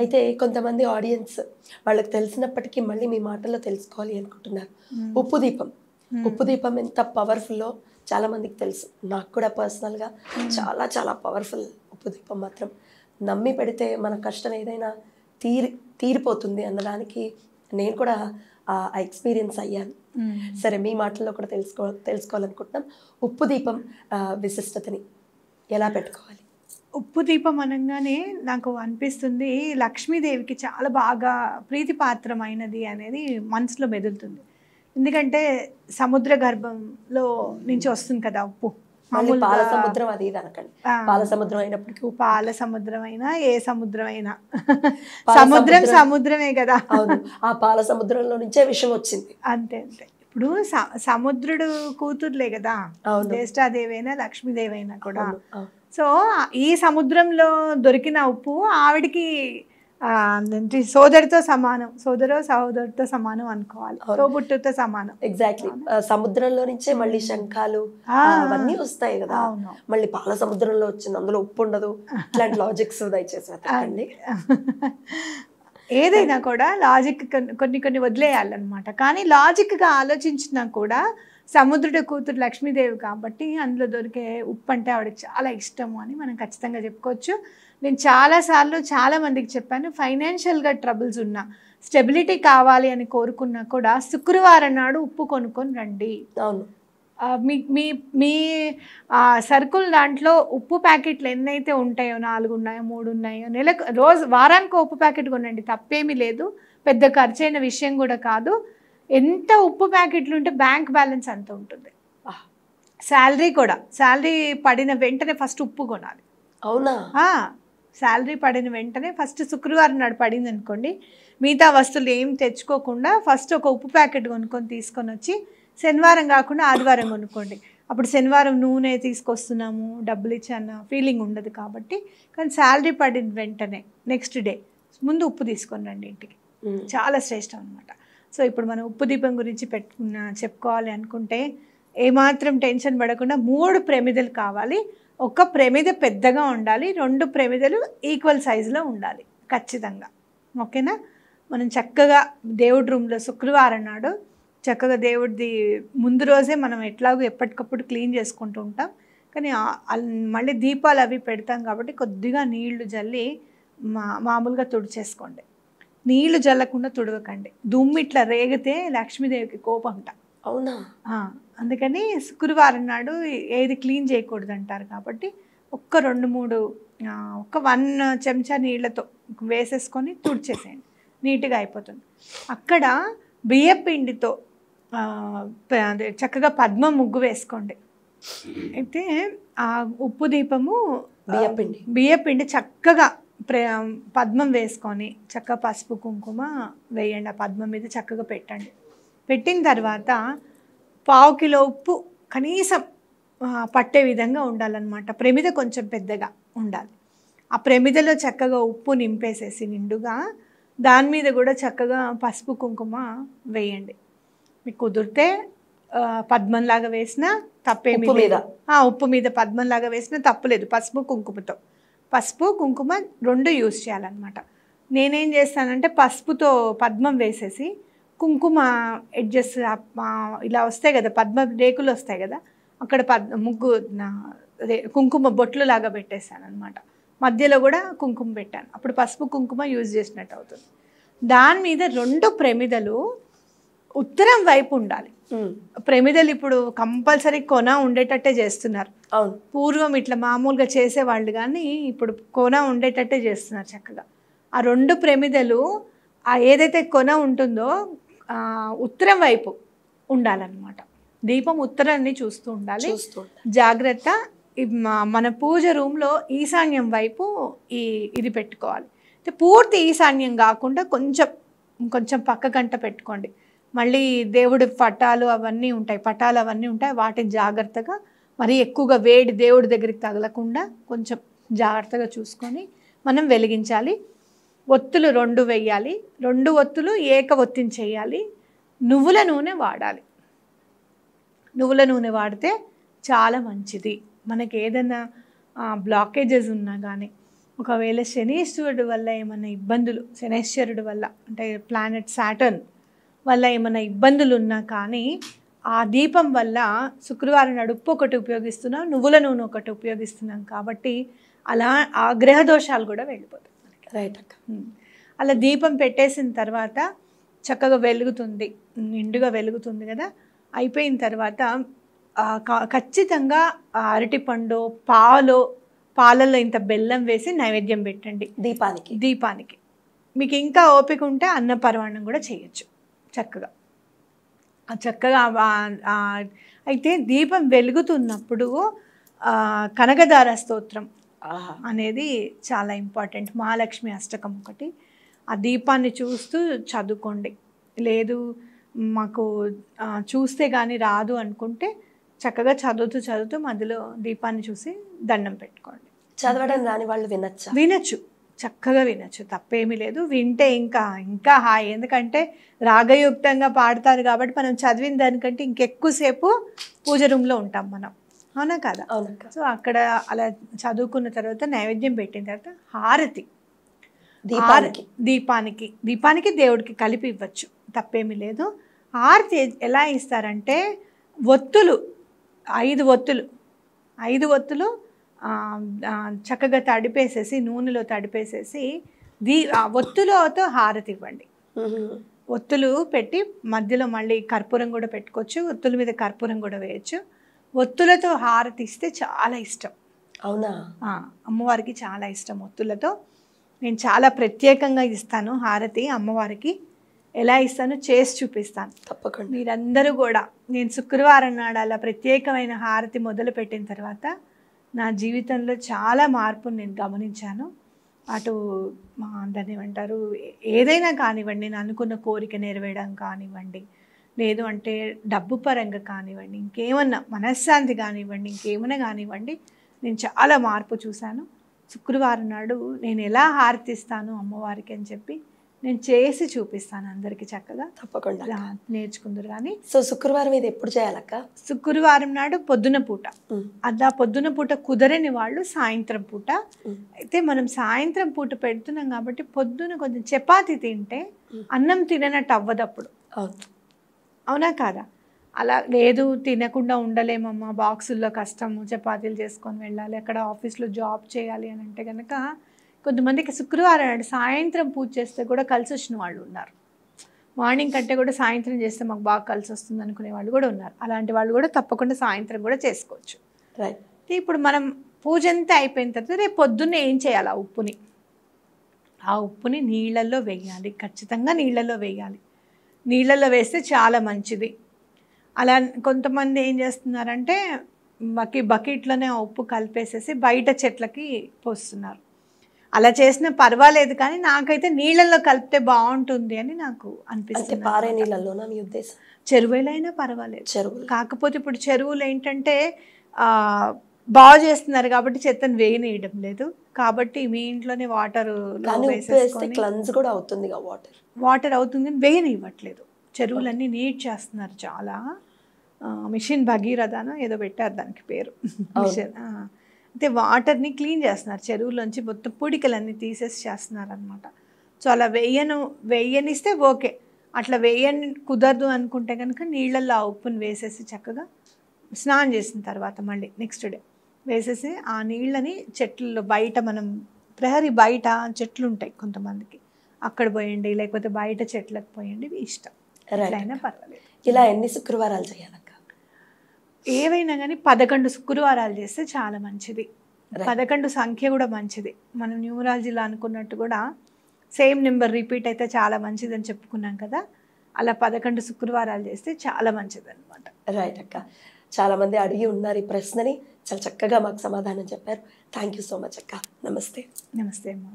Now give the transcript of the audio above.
అయితే కొంతమంది ఆడియన్స్ వాళ్ళకి తెలిసినప్పటికీ మళ్ళీ మీ మాటల్లో తెలుసుకోవాలి అనుకుంటున్నారు ఉప్పు దీపం ఉప్పు దీపం ఎంత పవర్ఫుల్లో చాలా మందికి తెలుసు నాకు కూడా పర్సనల్గా చాలా చాలా పవర్ఫుల్ ఉప్పు దీపం మాత్రం నమ్మి పెడితే మన కష్టం ఏదైనా తీరి తీరిపోతుంది అన్నదానికి నేను కూడా ఆ ఎక్స్పీరియన్స్ అయ్యాను సరే మీ మాటల్లో కూడా తెలుసుకో తెలుసుకోవాలనుకుంటున్నాం ఉప్పు దీపం విశిష్టతని ఎలా పెట్టుకోవాలి ఉప్పు దీపం అనగానే నాకు అనిపిస్తుంది లక్ష్మీదేవికి చాలా బాగా ప్రీతి పాత్రమైనది అనేది మనసులో మెదులుతుంది ఎందుకంటే సముద్ర గర్భంలో నుంచి వస్తుంది కదా ఉప్పు పాల సముద్రం అది పాల సముద్రం అయినప్పటికీ పాల సముద్రం అయినా ఏ సముద్రం అయినా సముద్రం సముద్రమే కదా ఆ పాల సముద్రంలో నుంచే విషయం వచ్చింది అంతే అంతే ఇప్పుడు సముద్రుడు కూతుర్లే కదా జ్యేష్ఠాదేవి అయినా లక్ష్మీదేవి అయినా కూడా సో ఈ సముద్రంలో దొరికిన ఉప్పు ఆవిడికి సోదరితో సమానం సోదరు సహోదరుతో సమానం అనుకోవాలి రోబుట్టుతో సమానం ఎగ్జాక్ట్లీ సముద్రంలో నుంచే మళ్ళీ శంఖాలు అవన్నీ వస్తాయి కదా మళ్ళీ పాల సముద్రంలో వచ్చింది అందులో ఉప్పు ఉండదు ఇట్లాంటి లాజిక్స్ దయచేసి అండి ఏదైనా కూడా లాజిక్ కొన్ని కొన్ని వదిలేయాలన్నమాట కానీ లాజిక్గా ఆలోచించినా కూడా సముద్రుడు కూతురు లక్ష్మీదేవి కాబట్టి అందులో దొరికే ఉప్పు అంటే ఆవిడకి చాలా ఇష్టము అని మనం ఖచ్చితంగా చెప్పుకోవచ్చు నేను చాలాసార్లు చాలామందికి చెప్పాను ఫైనాన్షియల్గా ట్రబుల్స్ ఉన్నా స్టెబిలిటీ కావాలి అని కోరుకున్నా కూడా శుక్రవారం నాడు ఉప్పు కొనుక్కొని రండి అవును మీ మీ మీ సర్కుల్ దాంట్లో ఉప్పు ప్యాకెట్లు ఎన్నైతే ఉంటాయో నాలుగు ఉన్నాయో మూడు ఉన్నాయో నెలకు రోజు వారానికి ఉప్పు ప్యాకెట్ కొనండి తప్పేమీ లేదు పెద్ద ఖర్చైన విషయం కూడా కాదు ఎంత ఉప్పు ప్యాకెట్లు ఉంటే బ్యాంక్ బ్యాలెన్స్ అంత ఉంటుంది శాలరీ కూడా శాలరీ పడిన వెంటనే ఫస్ట్ ఉప్పు కొనాలి అవునా శాలరీ పడిన వెంటనే ఫస్ట్ శుక్రవారం నాడు పడింది అనుకోండి మిగతా వస్తువులు ఏం తెచ్చుకోకుండా ఫస్ట్ ఒక ఉప్పు ప్యాకెట్ కొనుక్కొని తీసుకొని వచ్చి శనివారం కాకుండా ఆదివారం కొనుక్కోండి అప్పుడు శనివారం నూనె తీసుకొస్తున్నాము డబ్బులు ఇచ్చాన్న ఫీలింగ్ ఉండదు కాబట్టి కానీ శాలరీ పడిన వెంటనే నెక్స్ట్ డే ముందు ఉప్పు తీసుకొని రండి ఇంటికి చాలా శ్రేష్టం అనమాట సో ఇప్పుడు మనం ఉప్పు దీపం గురించి పెట్టుకున్న చెప్పుకోవాలి అనుకుంటే ఏమాత్రం టెన్షన్ పడకుండా మూడు ప్రమిదలు కావాలి ఒక ప్రమిద పెద్దగా ఉండాలి రెండు ప్రమిదలు ఈక్వల్ సైజులో ఉండాలి ఖచ్చితంగా ఓకేనా మనం చక్కగా దేవుడి రూమ్లో శుక్రవారం నాడు చక్కగా దేవుడిది ముందు రోజే మనం ఎట్లాగో ఎప్పటికప్పుడు క్లీన్ చేసుకుంటూ ఉంటాం కానీ మళ్ళీ దీపాలు అవి పెడతాం కాబట్టి కొద్దిగా నీళ్లు జల్లి మా మామూలుగా తుడిచేసుకోండి నీళ్లు జల్లకుండా తుడవకండి దుమ్ము ఇట్లా రేగితే లక్ష్మీదేవికి కోపంట అవునా అందుకని శుక్రవారం నాడు ఏది క్లీన్ చేయకూడదు అంటారు కాబట్టి ఒక్క రెండు మూడు ఒక వన్ చెంచా నీళ్లతో వేసేసుకొని తుడిచేసేయండి నీట్గా అయిపోతుంది అక్కడ బియ్యపిండితో పిండితో అదే చక్కగా పద్మ ముగ్గు వేసుకోండి అయితే ఆ ఉప్పు దీపము బియ్యపిండి బియ్యపిండి చక్కగా ప్రే పద్మం వేసుకొని చక్కగా పసుపు కుంకుమ వేయండి ఆ పద్మం మీద చక్కగా పెట్టండి పెట్టిన తర్వాత పావు కిలో ఉప్పు కనీసం పట్టే విధంగా ఉండాలన్నమాట ప్రమిద కొంచెం పెద్దగా ఉండాలి ఆ ప్రమిదలో చక్కగా ఉప్పు నింపేసేసి నిండుగా దాని మీద కూడా చక్కగా పసుపు కుంకుమ వేయండి మీకు కుదిరితే పద్మంలాగా వేసిన తప్పేమీ లేదా ఉప్పు మీద పద్మంలాగా వేసిన తప్పులేదు పసుపు కుంకుమతో పసుపు కుంకుమ రెండు యూజ్ చేయాలన్నమాట నేనేం చేస్తానంటే పసుపుతో పద్మం వేసేసి కుంకుమ ఎడ్జెస్ ఇలా వస్తాయి కదా పద్మ రేకులు వస్తాయి కదా అక్కడ పద్ ముగ్గు కుంకుమ బొట్లు లాగా పెట్టేశాను అనమాట మధ్యలో కూడా కుంకుమ పెట్టాను అప్పుడు పసుపు కుంకుమ యూజ్ చేసినట్టు అవుతుంది దాని మీద రెండు ప్రమిదలు ఉత్తరం వైపు ఉండాలి ప్రమిదలు ఇప్పుడు కంపల్సరీ కొన ఉండేటట్టే చేస్తున్నారు పూర్వం ఇట్లా మామూలుగా చేసేవాళ్ళు కానీ ఇప్పుడు కొన ఉండేటట్టే చేస్తున్నారు చక్కగా ఆ రెండు ప్రమిదలు ఆ ఏదైతే కొన ఉంటుందో ఉత్తరం వైపు ఉండాలన్నమాట దీపం ఉత్తరాన్ని చూస్తూ ఉండాలి జాగ్రత్త మన పూజ రూమ్లో ఈశాన్యం వైపు ఈ ఇది పెట్టుకోవాలి పూర్తి ఈశాన్యం కాకుండా కొంచెం కొంచెం పక్క గంట పెట్టుకోండి మళ్ళీ దేవుడి పటాలు అవన్నీ ఉంటాయి పటాలు అవన్నీ ఉంటాయి వాటిని జాగ్రత్తగా మరి ఎక్కువగా వేడి దేవుడి దగ్గరికి తగలకుండా కొంచెం జాగ్రత్తగా చూసుకొని మనం వెలిగించాలి ఒత్తులు రెండు వేయాలి రెండు ఒత్తులు ఏక ఒత్తిని చేయాలి నువ్వుల నూనె వాడాలి నువ్వుల నూనె వాడితే చాలా మంచిది మనకి ఏదైనా బ్లాకేజెస్ ఉన్నా కానీ ఒకవేళ శనీశ్వరుడు వల్ల ఏమైనా ఇబ్బందులు శనేశ్వరుడు వల్ల అంటే ప్లానెట్ సాటర్న్ వల్ల ఏమైనా ఇబ్బందులు ఉన్నా కానీ ఆ దీపం వల్ల శుక్రవారం నడుపు ఒకటి ఉపయోగిస్తున్నాం నువ్వుల నూనె ఒకటి ఉపయోగిస్తున్నాం కాబట్టి అలా ఆ గ్రహ దోషాలు కూడా వెళ్ళిపోతాయి రైట్ అక్క అలా దీపం పెట్టేసిన తర్వాత చక్కగా వెలుగుతుంది నిండుగా వెలుగుతుంది కదా అయిపోయిన తర్వాత ఖచ్చితంగా అరటిపండు పాలు పాలల్లో ఇంత బెల్లం వేసి నైవేద్యం పెట్టండి దీపానికి దీపానికి మీకు ఇంకా ఓపిక ఉంటే అన్నపర్వాణం కూడా చేయొచ్చు చక్కగా చక్కగా అయితే దీపం వెలుగుతున్నప్పుడు కనకదార స్తోత్రం అనేది చాలా ఇంపార్టెంట్ మహాలక్ష్మి అష్టకం ఒకటి ఆ దీపాన్ని చూస్తూ చదువుకోండి లేదు మాకు చూస్తే కానీ రాదు అనుకుంటే చక్కగా చదువుతూ చదువుతూ మధ్యలో దీపాన్ని చూసి దండం పెట్టుకోండి చదవడం రాని వాళ్ళు వినచ్చు వినచ్చు చక్కగా వినొచ్చు తప్పేమీ లేదు వింటే ఇంకా ఇంకా హాయ్ ఎందుకంటే రాగయుక్తంగా పాడతారు కాబట్టి మనం చదివిన దానికంటే ఇంకెక్కువసేపు పూజ రూమ్లో ఉంటాం మనం అవునా కదా సో అక్కడ అలా చదువుకున్న తర్వాత నైవేద్యం పెట్టిన తర్వాత హారతి దీపానికి దీపానికి దీపానికి దేవుడికి కలిపి ఇవ్వచ్చు తప్పేమీ లేదు హారతి ఎలా ఇస్తారంటే ఒత్తులు ఐదు ఒత్తులు ఐదు ఒత్తులు చక్కగా తడిపేసేసి నూనెలో తడిపేసేసి దీ ఒత్తులతో హారతి ఇవ్వండి ఒత్తులు పెట్టి మధ్యలో మళ్ళీ కర్పూరం కూడా పెట్టుకోవచ్చు ఒత్తుల మీద కర్పూరం కూడా వేయచ్చు ఒత్తులతో హారతి ఇస్తే చాలా ఇష్టం అవునా అమ్మవారికి చాలా ఇష్టం ఒత్తులతో నేను చాలా ప్రత్యేకంగా ఇస్తాను హారతి అమ్మవారికి ఎలా ఇస్తానో చేసి చూపిస్తాను తప్పకుండా మీరందరూ కూడా నేను శుక్రవారం నాడు అలా ప్రత్యేకమైన హారతి మొదలు పెట్టిన తర్వాత నా జీవితంలో చాలా మార్పును నేను గమనించాను అటు మా అందరిని ఏమంటారు ఏదైనా కానివ్వండి నేను అనుకున్న కోరిక నెరవేయడం కానివ్వండి లేదు అంటే డబ్బు పరంగా కానివ్వండి ఇంకేమన్నా మనశ్శాంతి కానివ్వండి ఇంకేమైనా కానివ్వండి నేను చాలా మార్పు చూశాను శుక్రవారం నాడు నేను ఎలా హారతిస్తాను అమ్మవారికి అని చెప్పి నేను చేసి చూపిస్తాను అందరికి చక్కగా తప్పకుండా నేర్చుకుందరు కానీ సో శుక్రవారం ఇది ఎప్పుడు చేయాలక్క శుక్రవారం నాడు పొద్దున పూట ఆ పొద్దున పూట కుదరని వాళ్ళు సాయంత్రం పూట అయితే మనం సాయంత్రం పూట పెడుతున్నాం కాబట్టి పొద్దున కొంచెం చపాతి తింటే అన్నం తిననట్టు అవ్వదప్పుడు అవునా కాదా అలా లేదు తినకుండా ఉండలేమమ్మా బాక్సుల్లో కష్టము చపాతీలు చేసుకొని వెళ్ళాలి అక్కడ ఆఫీస్లో జాబ్ చేయాలి అని అంటే కనుక కొంతమందికి శుక్రవారం నాడు సాయంత్రం పూజ చేస్తే కూడా కలిసి వచ్చిన వాళ్ళు ఉన్నారు మార్నింగ్ కంటే కూడా సాయంత్రం చేస్తే మాకు బాగా కలిసి వస్తుంది అనుకునే వాళ్ళు కూడా ఉన్నారు అలాంటి వాళ్ళు కూడా తప్పకుండా సాయంత్రం కూడా చేసుకోవచ్చు రైట్ ఇప్పుడు మనం పూజ అంతా అయిపోయిన తర్వాత రేపు పొద్దున్న ఏం చేయాలి ఆ ఉప్పుని ఆ ఉప్పుని నీళ్ళల్లో వేయాలి ఖచ్చితంగా నీళ్ళల్లో వేయాలి నీళ్ళల్లో వేస్తే చాలా మంచిది అలా కొంతమంది ఏం చేస్తున్నారంటే బకి బకెట్లోనే ఆ ఉప్పు కలిపేసేసి బయట చెట్లకి పోస్తున్నారు అలా చేసినా పర్వాలేదు కానీ నాకైతే నీళ్ళల్లో కలిపితే బాగుంటుంది అని నాకు అనిపిస్తుంది పారే నీళ్ళలోనా మీ ఉద్దేశం చెరువులైనా పర్వాలేదు చెరువు కాకపోతే ఇప్పుడు చెరువులు ఏంటంటే బాగు చేస్తున్నారు కాబట్టి చెత్తను వేయనీయడం లేదు కాబట్టి మీ ఇంట్లోనే వాటర్ క్లన్స్ కూడా అవుతుంది వాటర్ వాటర్ అవుతుంది కానీ వేయనివ్వట్లేదు చెరువులన్నీ నీట్ చేస్తున్నారు చాలా మిషన్ భగీరథను ఏదో పెట్టారు దానికి పేరు మిషన్ అయితే వాటర్ని క్లీన్ చేస్తున్నారు చెరువులోంచి మొత్తం పూడికలన్నీ తీసేసి చేస్తున్నారు అనమాట సో అలా వేయను వేయనిస్తే ఓకే అట్లా వేయని కుదరదు అనుకుంటే కనుక నీళ్ళల్లో ఆ ఉప్పును వేసేసి చక్కగా స్నానం చేసిన తర్వాత మళ్ళీ నెక్స్ట్ డే వేసేసి ఆ నీళ్ళని చెట్లలో బయట మనం ప్రహరీ బయట చెట్లు ఉంటాయి కొంతమందికి అక్కడ పోయండి లేకపోతే బయట చెట్లకు పోయండి ఇష్టం ఎట్లయినా పర్వాలేదు ఇలా ఎన్ని శుక్రవారాలు చేయాలి ఏవైనా కానీ పదకొండు శుక్రవారాలు చేస్తే చాలా మంచిది పదకొండు సంఖ్య కూడా మంచిది మనం న్యూమరాలజీలో అనుకున్నట్టు కూడా సేమ్ నెంబర్ రిపీట్ అయితే చాలా మంచిది అని చెప్పుకున్నాం కదా అలా పదకొండు శుక్రవారాలు చేస్తే చాలా మంచిది అనమాట రైట్ అక్క చాలామంది అడిగి ఉన్నారు ఈ ప్రశ్నని చాలా చక్కగా మాకు సమాధానం చెప్పారు థ్యాంక్ సో మచ్ అక్క నమస్తే నమస్తే అమ్మా